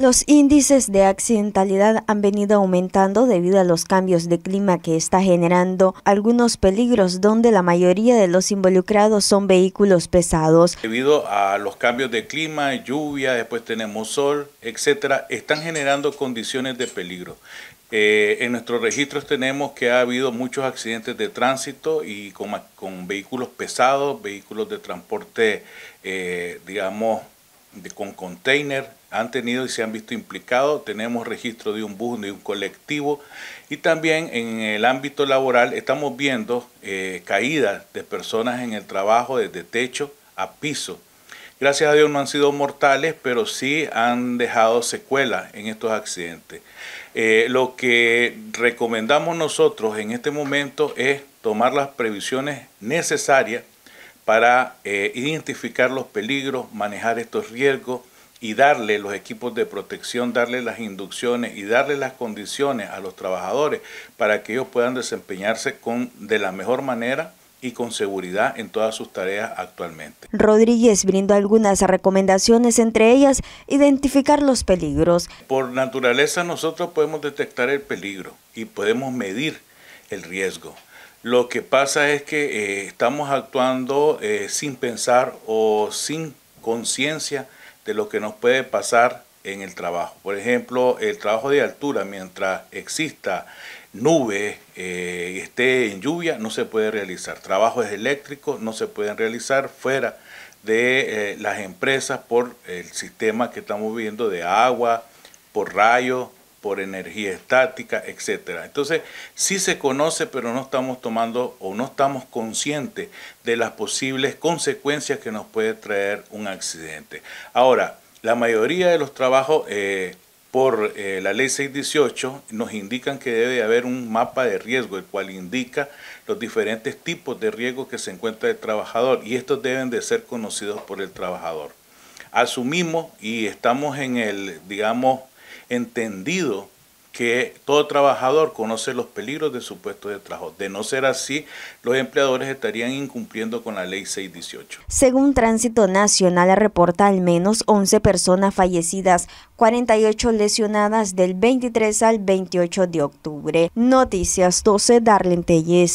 Los índices de accidentalidad han venido aumentando debido a los cambios de clima que está generando algunos peligros donde la mayoría de los involucrados son vehículos pesados. Debido a los cambios de clima, lluvia, después tenemos sol, etcétera, están generando condiciones de peligro. Eh, en nuestros registros tenemos que ha habido muchos accidentes de tránsito y con, vehículos pesados, vehículos de transporte, eh, digamos, con container, han tenido y se han visto implicados. Tenemos registro de un bus, de un colectivo. Y también en el ámbito laboral estamos viendo eh, caídas de personas en el trabajo desde techo a piso. Gracias a Dios no han sido mortales, pero sí han dejado secuelas en estos accidentes. Eh, lo que recomendamos nosotros en este momento es tomar las previsiones necesarias para eh, identificar los peligros, manejar estos riesgos y darle los equipos de protección, darle las inducciones y darle las condiciones a los trabajadores para que ellos puedan desempeñarse con, de la mejor manera y con seguridad en todas sus tareas actualmente. Rodríguez brinda algunas recomendaciones, entre ellas identificar los peligros. Por naturaleza nosotros podemos detectar el peligro y podemos medir el riesgo. Lo que pasa es que eh, estamos actuando eh, sin pensar o sin conciencia de lo que nos puede pasar en el trabajo. Por ejemplo, el trabajo de altura, mientras exista nube eh, y esté en lluvia, no se puede realizar. Trabajos eléctricos no se pueden realizar fuera de eh, las empresas por el sistema que estamos viendo de agua, por rayos, por energía estática, etcétera. Entonces, sí se conoce, pero no estamos tomando o no estamos conscientes de las posibles consecuencias que nos puede traer un accidente. Ahora, la mayoría de los trabajos eh, por eh, la ley 618 nos indican que debe haber un mapa de riesgo, el cual indica los diferentes tipos de riesgo que se encuentra el trabajador y estos deben de ser conocidos por el trabajador. Asumimos y estamos en el, digamos, entendido que todo trabajador conoce los peligros de su puesto de trabajo. De no ser así, los empleadores estarían incumpliendo con la ley 618. Según Tránsito Nacional, reporta al menos 11 personas fallecidas, 48 lesionadas del 23 al 28 de octubre. Noticias 12, Darlene